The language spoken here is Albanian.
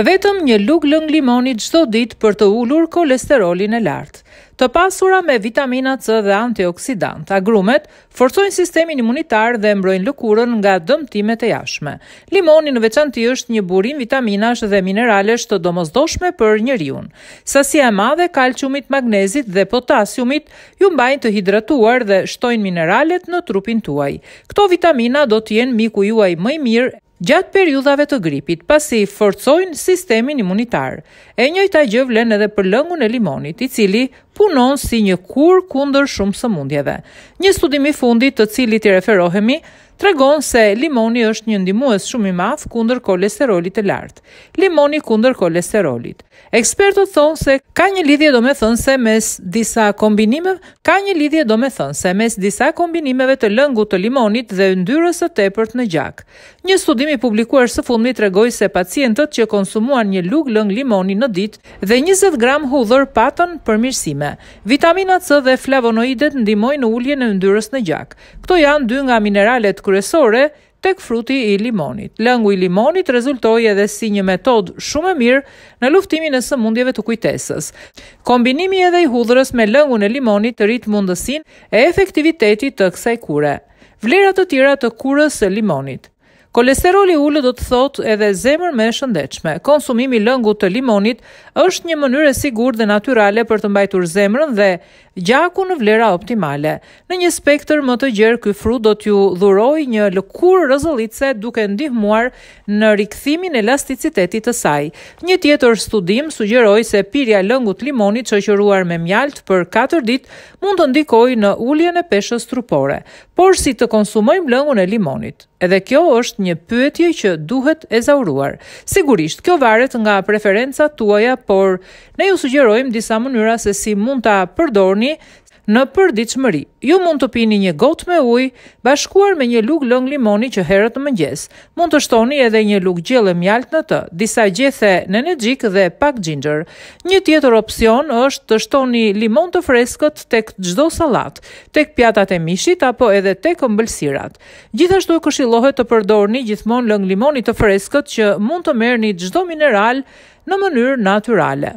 vetëm një lugë lëng limonit gjdo dit për të ullur kolesterolin e lartë. Të pasura me vitamina C dhe antioksidant, agrumet forcojnë sistemin imunitar dhe mbrojnë lëkurën nga dëmtimet e jashme. Limoni në veçanti është një burim vitaminash dhe mineralesh të domozdoshme për njëriun. Sasia e madhe kalqumit magnezit dhe potasiumit ju mbajnë të hidratuar dhe shtojnë mineralet në trupin tuaj. Këto vitamina do t'jen miku juaj mëj mirë gjatë periudhave të gripit, pasi forcojnë sistemin imunitar. E njëjta gjë vlen edhe për lëngun e limonit, i cili punon si një kur kundër shumë sëmundjeve. Një studim i fundit të cilit i referohemi tregon se limoni është një ndihmues shumë i madh kundër kolesterolit të lartë. Limoni kundër kolesterolit. Ekspertët thonë se ka një lidhje domethënëse mes disa kombinimeve, ka një lidhje domethënëse mes disa kombinimeve të lëngut të limonit dhe yndyrës së tepërt në gjak. Një studim i publikuar së fundmi tregoi se pacientët që konsumuan një lugë lëng limoni në ditë dhe 20 gram hudhër patën përmirësime. Vitamina C dhe flavonoidet ndihmojnë në uljen e yndyrës në gjak. Kto janë dy nga mineralet kryesore tek fruti i limonit. Lëngu i limonit rezultoi edhe si një metod shumë e mirë në luftimin e sëmundjeve të kujtesës. Kombinimi edhe i hudhërës me lëngun e limonit të rrit mundësinë e efektivitetit të kësaj kure. Vlerat të tjera të kurës së limonit Kolesteroli ullë do të thot edhe zemër me shëndechme. Konsumimi lëngu të limonit është një mënyre sigur dhe naturale për të mbajtur zemërën dhe gjaku në vlera optimale. Në një spektër më të gjerë, këj fru do t'ju dhuroj një lëkur rëzëllitse duke ndihmuar në rikëthimin elasticitetit të saj. Një tjetër studim sugjeroj se pirja lëngut limonit që qëruar me mjaltë për 4 dit mund të ndikoj në ulljen e peshës trupore por si të konsumojmë lëngun e limonit. Edhe kjo është një pyetje që duhet e zauruar. Sigurisht, kjo varet nga preferenca tuaja, por ne ju sugjerojmë disa mënyra se si mund ta përdorni Në përdiqë mëri, ju mund të pini një gotë me ujë bashkuar me një lukë lëngë limoni që herët në mëngjes, mund të shtoni edhe një lukë gjellë e mjalt në të, disa gjethe në në gjikë dhe pak gjindër. Një tjetër opcion është të shtoni limon të freskët tek gjdo salat, tek pjatat e mishit apo edhe tek mbëlsirat. Gjithashtu e këshillohet të përdorni gjithmon lëngë limoni të freskët që mund të merë një gjdo mineral në mënyrë naturale.